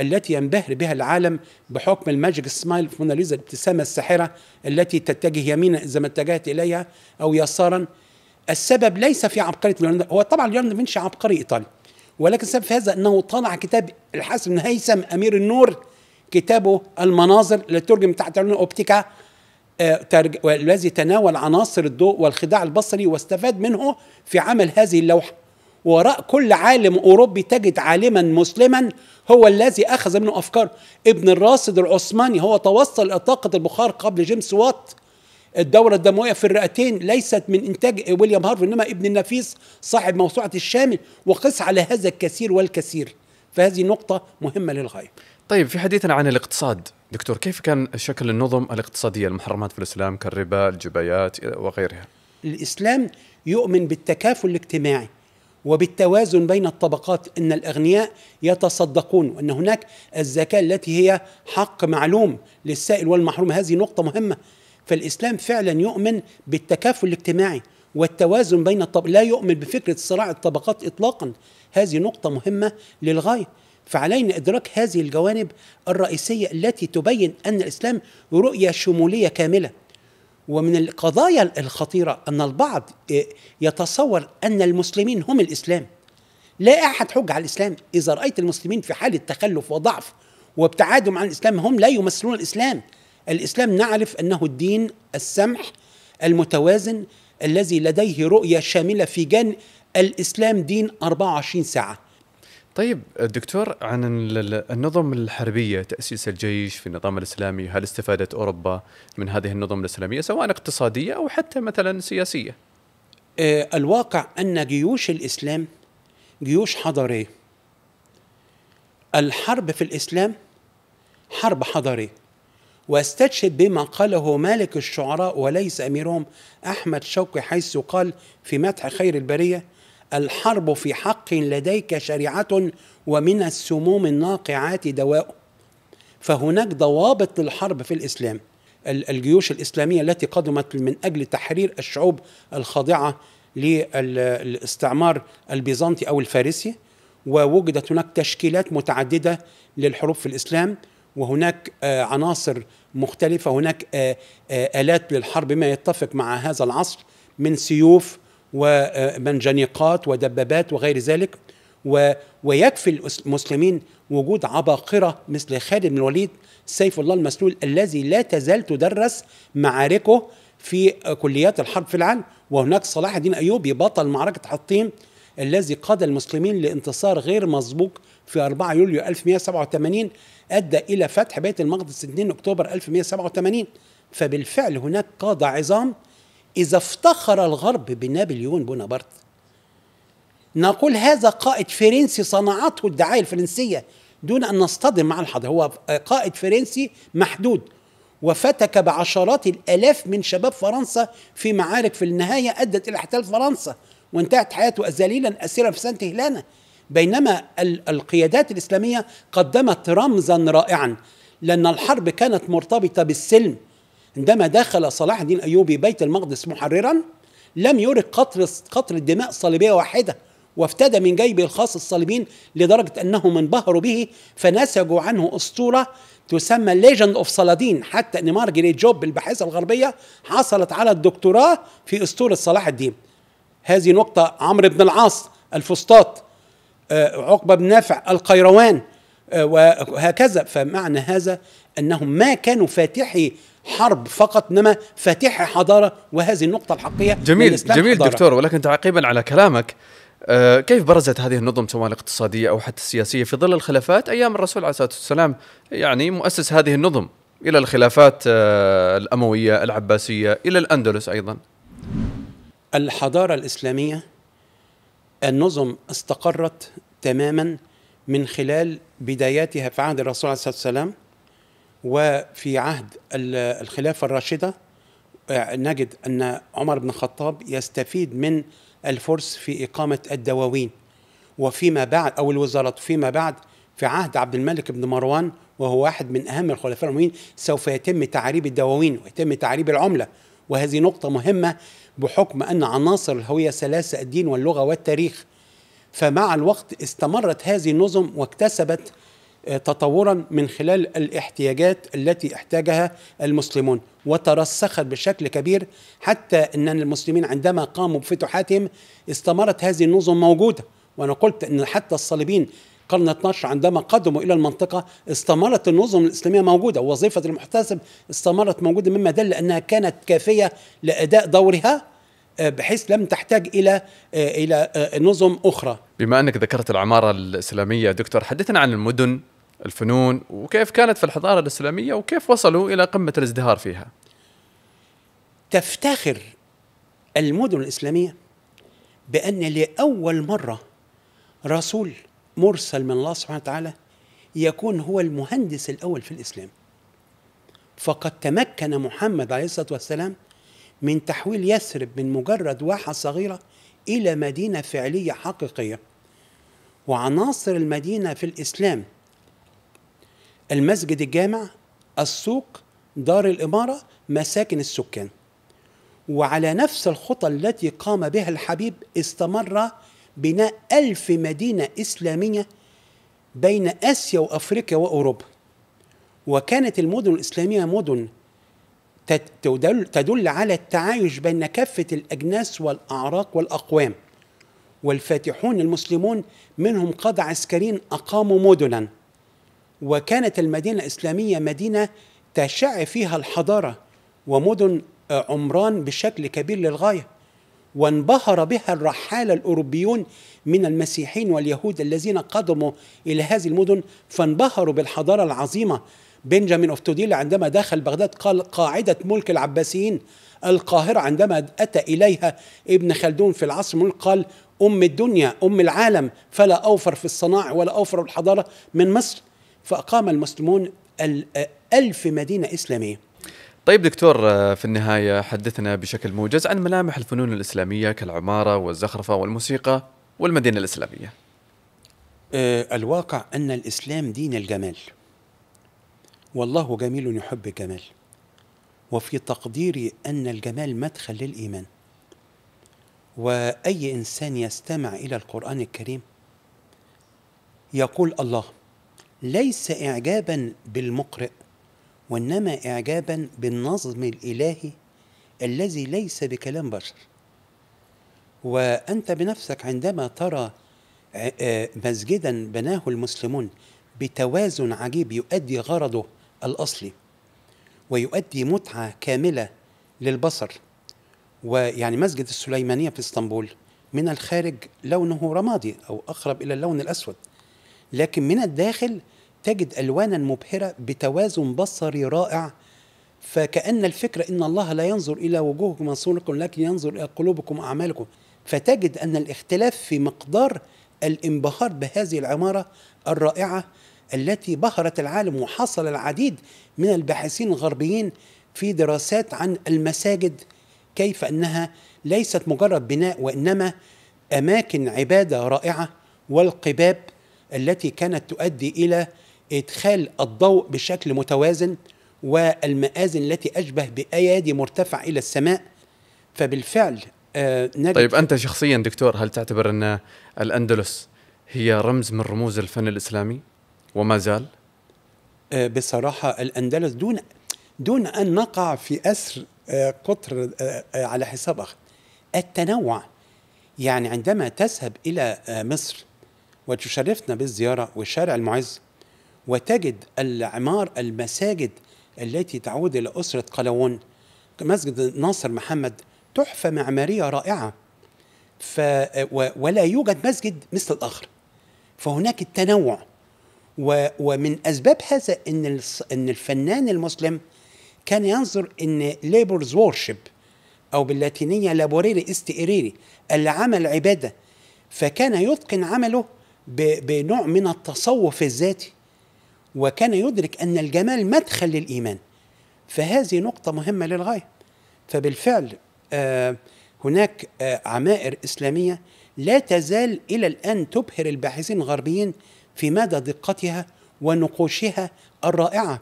التي ينبهر بها العالم بحكم الماجيك سمايل في موناليزا الابتسامة الساحرة التي تتجه يمينا إذا ما اتجهت إليها أو يسارا السبب ليس في عبقرية ليوناردو هو طبعا ليوناردو فينشي عبقري إيطالي ولكن السبب في هذا أنه طلع كتاب الحسن بن هيثم أمير النور كتابه المناظر اللي ترجم تحت عنوان أوبتيكا آه، والذي تناول عناصر الضوء والخداع البصري واستفاد منه في عمل هذه اللوحة وراء كل عالم أوروبي تجد عالما مسلما هو الذي أخذ منه أفكار ابن الراصد العثماني هو توصل إلى طاقة البخار قبل جيمس وات الدورة الدموية في الرئتين ليست من إنتاج ويليام هارفي إنما ابن النفيس صاحب موسوعة الشامل وقس على هذا الكثير والكثير فهذه نقطة مهمة للغاية طيب في حديثنا عن الاقتصاد دكتور كيف كان شكل النظم الاقتصادية المحرمات في الإسلام كالربا الجبايات وغيرها الإسلام يؤمن بالتكافل الاجتماعي وبالتوازن بين الطبقات ان الاغنياء يتصدقون وان هناك الزكاه التي هي حق معلوم للسائل والمحروم هذه نقطه مهمه فالاسلام فعلا يؤمن بالتكافل الاجتماعي والتوازن بين الطب لا يؤمن بفكره صراع الطبقات اطلاقا هذه نقطه مهمه للغايه فعلينا ادراك هذه الجوانب الرئيسيه التي تبين ان الاسلام رؤيه شموليه كامله ومن القضايا الخطيرة أن البعض يتصور أن المسلمين هم الإسلام لا أحد حج على الإسلام إذا رأيت المسلمين في حالة تخلف وضعف وابتعادهم عن الإسلام هم لا يمثلون الإسلام الإسلام نعرف أنه الدين السمح المتوازن الذي لديه رؤية شاملة في جان الإسلام دين 24 ساعة طيب دكتور عن النظم الحربيه تاسيس الجيش في النظام الاسلامي هل استفادت اوروبا من هذه النظم الاسلاميه سواء اقتصاديه او حتى مثلا سياسيه آه، الواقع ان جيوش الاسلام جيوش حضاريه الحرب في الاسلام حرب حضاريه واستشهد بما قاله مالك الشعراء وليس اميرهم احمد شوقي حيث قال في مدح خير البريه الحرب في حق لديك شريعة ومن السموم الناقعات دواء فهناك ضوابط للحرب في الإسلام الجيوش الإسلامية التي قدمت من أجل تحرير الشعوب الخاضعة للاستعمار البيزنطي أو الفارسي ووجدت هناك تشكيلات متعددة للحروب في الإسلام وهناك آه، عناصر مختلفة هناك آه، آه، آلات للحرب ما يتفق مع هذا العصر من سيوف ومنجنيقات ودبابات وغير ذلك و ويكفي المسلمين وجود عباقرة مثل خالد بن الوليد سيف الله المسلول الذي لا تزال تدرس معاركه في كليات الحرب في العالم وهناك صلاح الدين أيوبي بطل معركة حطيم الذي قاد المسلمين لانتصار غير مسبوق في 4 يوليو 1187 أدى إلى فتح بيت المقدس 2 أكتوبر 1187 فبالفعل هناك قادة عظام إذا افتخر الغرب بنابليون بونابرت نقول هذا قائد فرنسي صنعته الدعاية الفرنسية دون أن نصطدم مع الحضارة هو قائد فرنسي محدود وفتك بعشرات الآلاف من شباب فرنسا في معارك في النهاية أدت إلى احتلال فرنسا وانتهت حياته ذليلا أسيرا في سانت هيلانا بينما القيادات الإسلامية قدمت رمزا رائعا لأن الحرب كانت مرتبطة بالسلم عندما دخل صلاح الدين الايوبي بيت المقدس محررا لم يرق قطر قطر الدماء صليبيه واحده وافتدى من جيبه الخاص الصليبين لدرجه انهم انبهروا به فنسجوا عنه اسطوره تسمى ليجند اوف صلادين حتى ان مارجريت جوب الباحثه الغربيه حصلت على الدكتوراه في اسطوره صلاح الدين. هذه نقطه عمرو بن العاص الفسطاط آه، عقبه بن نافع القيروان آه، وهكذا فمعنى هذا انهم ما كانوا فاتحي حرب فقط انما فاتحه حضاره وهذه النقطه الحقيقيه جميل جميل حضارة. دكتور ولكن تعقيبا على كلامك آه كيف برزت هذه النظم سواء الاقتصاديه او حتى السياسيه في ظل الخلافات ايام الرسول عليه الصلاه والسلام يعني مؤسس هذه النظم الى الخلافات آه الامويه العباسيه الى الاندلس ايضا الحضاره الاسلاميه النظم استقرت تماما من خلال بداياتها في عهد الرسول عليه الصلاه والسلام وفي عهد الخلافة الراشدة آه، نجد أن عمر بن الخطاب يستفيد من الفرس في إقامة الدواوين وفيما بعد أو الوزارات فيما بعد في عهد عبد الملك بن مروان وهو واحد من أهم الخلفاء الأمويين سوف يتم تعريب الدواوين ويتم تعريب العملة وهذه نقطة مهمة بحكم أن عناصر الهوية ثلاثة الدين واللغة والتاريخ فمع الوقت استمرت هذه النظم واكتسبت آه، تطورا من خلال الاحتياجات التي احتاجها المسلمون وترسخت بشكل كبير حتى ان المسلمين عندما قاموا بفتوحاتهم استمرت هذه النظم موجوده وانا قلت ان حتى الصليبين القرن 12 عندما قدموا الى المنطقه استمرت النظم الاسلاميه موجوده وظيفه المحتسب استمرت موجوده مما دل انها كانت كافيه لاداء دورها آه، بحيث لم تحتاج الى آه، الى نظم اخرى. بما انك ذكرت العماره الاسلاميه دكتور حدثنا عن المدن الفنون وكيف كانت في الحضارة الإسلامية وكيف وصلوا إلى قمة الازدهار فيها تفتخر المدن الإسلامية بأن لأول مرة رسول مرسل من الله سبحانه وتعالى يكون هو المهندس الأول في الإسلام فقد تمكن محمد عليه الصلاة والسلام من تحويل يثرب من مجرد واحة صغيرة إلى مدينة فعلية حقيقية وعناصر المدينة في الإسلام المسجد الجامع السوق دار الإمارة مساكن السكان وعلى نفس الخطى التي قام بها الحبيب استمر بناء ألف مدينة إسلامية بين آسيا وأفريقيا وأوروبا وكانت المدن الإسلامية مدن تدل, تدل على التعايش بين كافة الأجناس والأعراق والأقوام والفاتحون المسلمون منهم قادة عسكريين أقاموا مدنا وكانت المدينة الإسلامية مدينة تشع فيها الحضارة ومدن آه، عمران بشكل كبير للغاية وانبهر بها الرحالة الأوروبيون من المسيحيين واليهود الذين قدموا إلى هذه المدن فانبهروا بالحضارة العظيمة بنجامين أفتوديل عندما دخل بغداد قال قاعدة ملك العباسيين القاهرة عندما أتى إليها ابن خلدون في العصر قال أم الدنيا أم العالم فلا أوفر في الصناعة ولا أوفر في الحضارة من مصر فأقام المسلمون ألف مدينة إسلامية طيب دكتور آه، في النهاية حدثنا بشكل موجز عن ملامح الفنون الإسلامية كالعمارة والزخرفة والموسيقى والمدينة الإسلامية آه، الواقع أن الإسلام دين الجمال والله جميل يحب الجمال وفي تقديري أن الجمال مدخل للإيمان وأي إنسان يستمع إلى القرآن الكريم يقول الله ليس إعجابا بالمقرئ وإنما إعجابا بالنظم الإلهي الذي ليس بكلام بشر وأنت بنفسك عندما ترى آه، مسجدا بناه المسلمون بتوازن عجيب يؤدي غرضه الأصلي ويؤدي متعة كاملة للبصر ويعني مسجد السليمانية في اسطنبول من الخارج لونه رمادي أو أقرب إلى اللون الأسود لكن من الداخل تجد الوانا مبهره بتوازن بصري رائع فكأن الفكرة إن الله لا ينظر إلى وجوهكم وصوركم لكن ينظر إلى قلوبكم وأعمالكم فتجد أن الاختلاف في مقدار الانبهار بهذه العمارة الرائعة التي بهرت العالم وحصل العديد من الباحثين الغربيين في دراسات عن المساجد كيف أنها ليست مجرد بناء وإنما أماكن عبادة رائعة والقباب التي كانت تؤدي إلى إدخال الضوء بشكل متوازن والمآذن التي أشبه بأيادي مرتفع إلى السماء فبالفعل آه طيب أنت شخصيا دكتور هل تعتبر أن الأندلس هي رمز من رموز الفن الإسلامي وما زال؟ آه بصراحة الأندلس دون دون أن نقع في أسر آه قطر آه، آه، على حساب آخر التنوع يعني عندما تذهب إلى آه، مصر وتشرفنا بالزيارة والشارع المعز وتجد العمار المساجد التي تعود إلى أسرة قلاوون مسجد ناصر محمد تحفة معمارية رائعة ف ولا يوجد مسجد مثل الآخر فهناك التنوع ومن أسباب هذا أن أن الفنان المسلم كان ينظر أن ليبرز وورشيب أو باللاتينية لابوريري استئريري العمل عبادة فكان يتقن عمله بنوع من التصوف الذاتي وكان يدرك أن الجمال مدخل للإيمان فهذه نقطة مهمة للغاية فبالفعل آه، هناك آه، عمائر إسلامية لا تزال إلى الآن تبهر الباحثين الغربيين في مدى دقتها ونقوشها الرائعة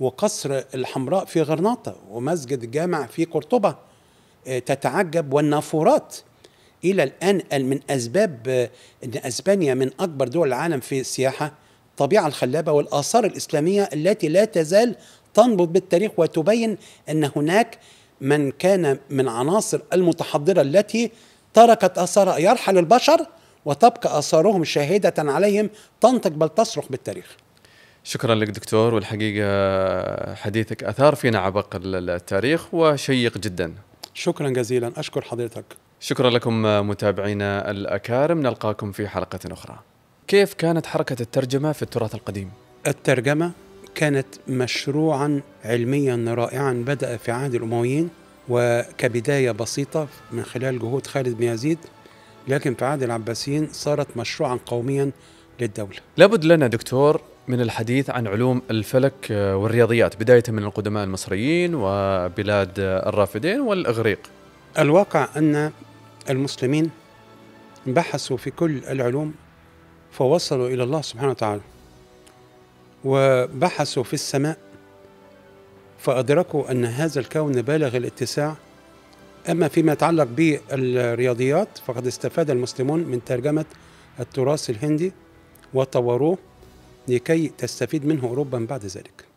وقصر الحمراء في غرناطة ومسجد الجامع في قرطبة آه، تتعجب والنافورات إلى الآن من أسباب أن أسبانيا من أكبر دول العالم في السياحة الطبيعة الخلابة والآثار الإسلامية التي لا تزال تنبض بالتاريخ وتبين أن هناك من كان من عناصر المتحضرة التي تركت آثار يرحل البشر وتبقى آثارهم شاهدة عليهم تنطق بل تصرخ بالتاريخ شكرا لك دكتور والحقيقة حديثك أثار فينا عبق التاريخ وشيق جدا شكرا جزيلا أشكر حضرتك شكرا لكم متابعينا الأكارم نلقاكم في حلقة أخرى كيف كانت حركة الترجمة في التراث القديم؟ الترجمة كانت مشروعا علميا رائعا بدأ في عهد الأمويين وكبداية بسيطة من خلال جهود خالد بن يزيد لكن في عهد العباسيين صارت مشروعا قوميا للدولة لابد لنا دكتور من الحديث عن علوم الفلك والرياضيات بداية من القدماء المصريين وبلاد الرافدين والإغريق الواقع أن المسلمين بحثوا في كل العلوم فوصلوا إلى الله سبحانه وتعالى وبحثوا في السماء فأدركوا أن هذا الكون بالغ الاتساع أما فيما يتعلق بالرياضيات فقد استفاد المسلمون من ترجمة التراث الهندي وطوروه لكي تستفيد منه أوروبا بعد ذلك